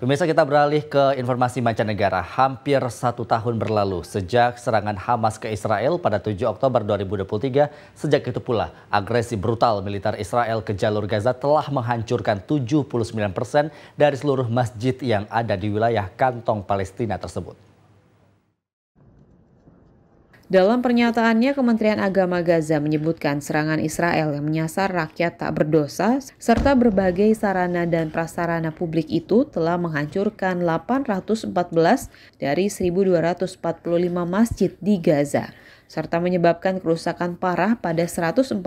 Pemirsa kita beralih ke informasi mancanegara. Hampir satu tahun berlalu sejak serangan Hamas ke Israel pada 7 Oktober 2023. Sejak itu pula, agresi brutal militer Israel ke jalur Gaza telah menghancurkan 79 persen dari seluruh masjid yang ada di wilayah kantong Palestina tersebut. Dalam pernyataannya, Kementerian Agama Gaza menyebutkan serangan Israel yang menyasar rakyat tak berdosa serta berbagai sarana dan prasarana publik itu telah menghancurkan 814 dari 1245 masjid di Gaza serta menyebabkan kerusakan parah pada 148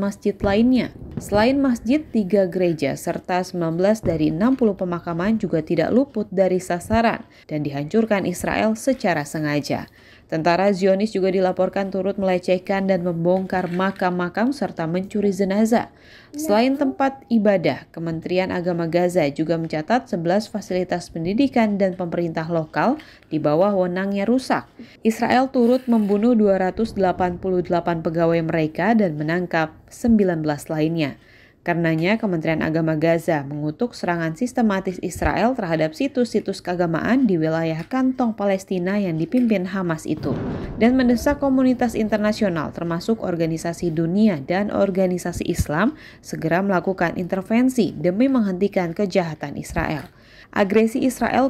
masjid lainnya. Selain masjid, tiga gereja serta 19 dari 60 pemakaman juga tidak luput dari sasaran dan dihancurkan Israel secara sengaja. Tentara Zionis juga dilaporkan turut melecehkan dan membongkar makam-makam serta mencuri jenazah. Ya. Selain tempat ibadah, Kementerian Agama Gaza juga mencatat 11 fasilitas pendidikan dan pemerintah lokal di bawah wenangnya rusak. Israel turut membunuh 288 pegawai mereka dan menangkap 19 lainnya. Karenanya, Kementerian Agama Gaza mengutuk serangan sistematis Israel terhadap situs-situs keagamaan di wilayah kantong Palestina yang dipimpin Hamas itu dan mendesak komunitas internasional termasuk organisasi dunia dan organisasi Islam segera melakukan intervensi demi menghentikan kejahatan Israel. Agresi Israel